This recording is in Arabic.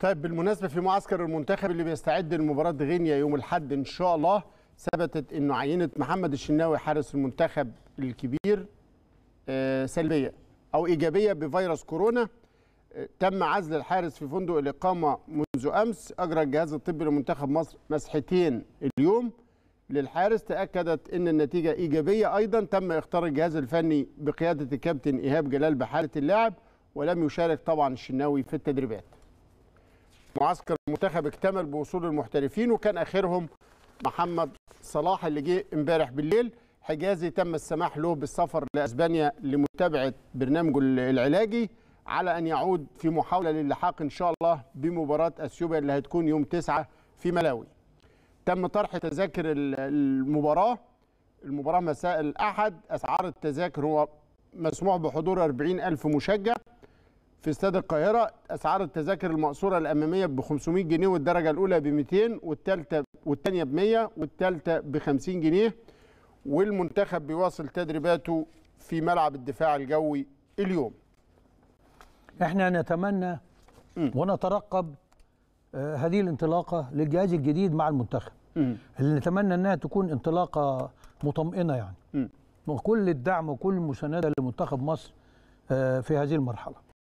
طيب بالمناسبة في معسكر المنتخب اللي بيستعد لمباراة غينيا يوم الأحد إن شاء الله ثبتت إنه عينة محمد الشناوي حارس المنتخب الكبير آه، سلبية أو إيجابية بفيروس كورونا آه، تم عزل الحارس في فندق الإقامة منذ أمس أجرى الجهاز الطبي لمنتخب مصر مسحتين اليوم للحارس تأكدت أن النتيجة إيجابية أيضا تم إختار الجهاز الفني بقيادة الكابتن إيهاب جلال بحالة اللاعب ولم يشارك طبعا الشناوي في التدريبات معسكر المنتخب اكتمل بوصول المحترفين وكان اخرهم محمد صلاح اللي جه امبارح بالليل حجازي تم السماح له بالسفر لاسبانيا لمتابعه برنامجه العلاجي على ان يعود في محاوله للحاق ان شاء الله بمباراه اثيوبيا اللي هتكون يوم 9 في ملاوي. تم طرح تذاكر المباراه المباراه مساء الاحد اسعار التذاكر هو مسموح بحضور 40000 مشجع في استاد القاهره اسعار التذاكر المقصوره الاماميه ب 500 جنيه والدرجه الاولى ب 200 والثالثه والثانيه ب 100 والثالثه ب 50 جنيه والمنتخب بيواصل تدريباته في ملعب الدفاع الجوي اليوم احنا نتمنى ونترقب آه، هذه الانطلاقه للجهاز الجديد مع المنتخب اللي نتمنى انها تكون انطلاقه مطمئنه يعني وكل الدعم وكل المسانده لمنتخب مصر آه، في هذه المرحله